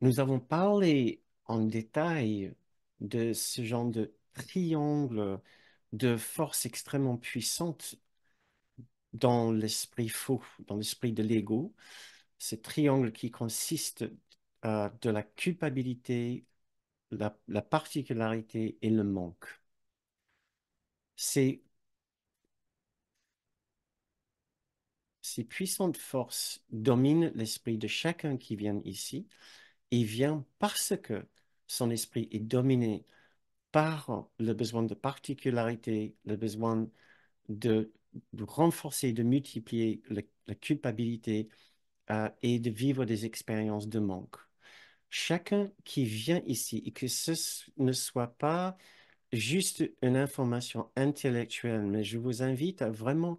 Nous avons parlé en détail de ce genre de triangle de force extrêmement puissante dans l'esprit faux, dans l'esprit de l'ego, ce triangle qui consiste à euh, de la culpabilité, la, particularité et le manque. C'est ces puissantes forces dominent l'esprit de chacun qui vient ici il vient parce que son esprit est dominé par le besoin de particularité, le besoin de, renforcer, de multiplier la culpabilité euh, et de vivre des expériences de manque. Chacun qui vient ici et que ce ne soit pas juste une information intellectuelle, mais je vous invite à vraiment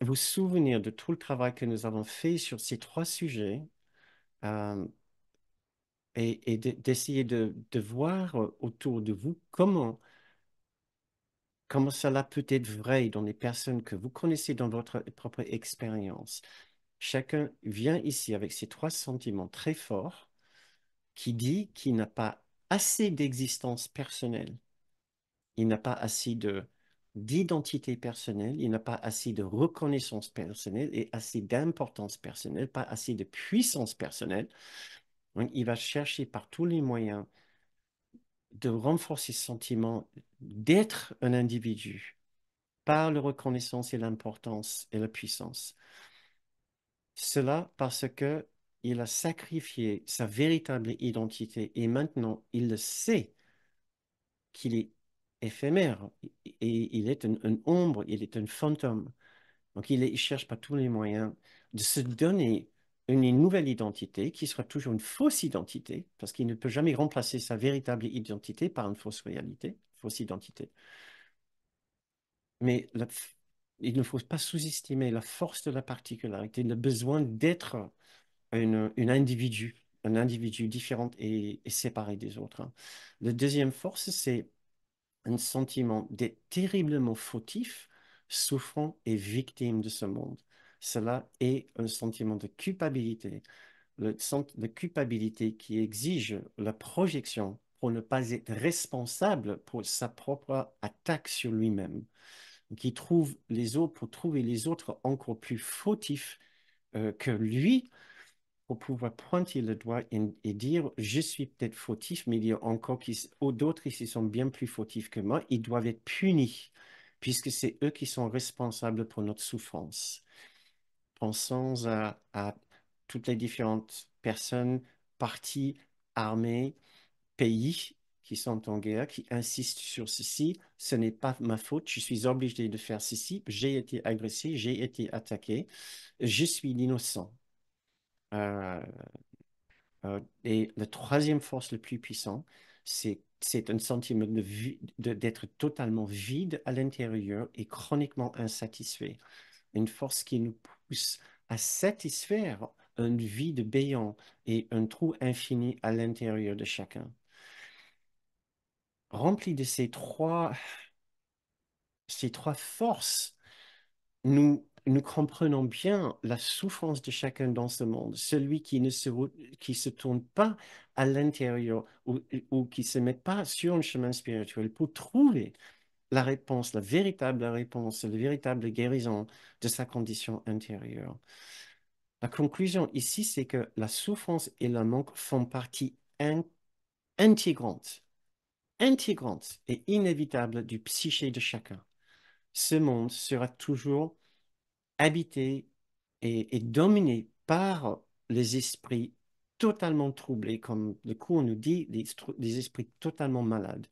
vous souvenir de tout le travail que nous avons fait sur ces trois sujets. Euh, et, d'essayer de, voir euh, autour de vous comment, comment cela peut être vrai dans les personnes que vous connaissez dans votre propre expérience. Chacun vient ici avec ces trois sentiments très forts qui dit qu'il n'a pas assez d'existence personnelle, il n'a pas assez d'identité personnelle, il n'a pas assez de reconnaissance personnelle et assez d'importance personnelle, pas assez de puissance personnelle donc, il va chercher par tous les moyens de renforcer ce sentiment d'être un individu par la reconnaissance et l'importance et la puissance. Cela parce que il a sacrifié sa véritable identité et maintenant il le sait qu'il est éphémère et il est une, ombre, il est un fantôme. Donc il, il cherche par tous les moyens de se donner une nouvelle identité qui sera toujours une fausse identité, parce qu'il ne peut jamais remplacer sa véritable identité par une fausse réalité, fausse identité. Mais il ne faut pas sous-estimer la force de la particularité, le besoin d'être un individu, un individu différent et, séparé des autres. Hein. La deuxième force, c'est un sentiment d'être terriblement fautif, souffrant et victime de ce monde. Cela est un sentiment de culpabilité, le sentiment de culpabilité qui exige la projection pour ne pas être responsable pour sa propre attaque sur lui-même, qui trouve les autres pour trouver les autres encore plus fautifs euh, que lui pour pouvoir pointer le doigt et, et dire je suis peut-être fautif, mais il y a encore oh, d'autres qui sont bien plus fautifs que moi, ils doivent être punis puisque c'est eux qui sont responsables pour notre souffrance pensons à, à toutes les différentes personnes, partis, armées, pays qui sont en guerre, qui insistent sur ceci. Ce n'est pas ma faute, je suis obligé de faire ceci. J'ai été agressé, j'ai été attaqué. Je suis innocent. Euh, euh, et la troisième force la plus puissante, c'est c'est un sentiment d'être de, d'être totalement vide à l'intérieur et chroniquement insatisfait une force qui nous pousse à satisfaire un vide béant et un trou infini à l'intérieur de chacun. Rempli de ces trois, ces trois forces, nous, nous comprenons bien la souffrance de chacun dans ce monde. Celui qui ne se, qui se tourne pas à l'intérieur ou, ou qui ne se met pas sur un chemin spirituel pour trouver la réponse, la véritable réponse, la véritable guérison de sa condition intérieure. La conclusion ici, c'est que la souffrance et le manque font partie intégrante, intégrante et inévitable du psyché de chacun. Ce monde sera toujours habité et, dominé par les esprits totalement troublés, comme le on nous dit, les des esprits totalement malades,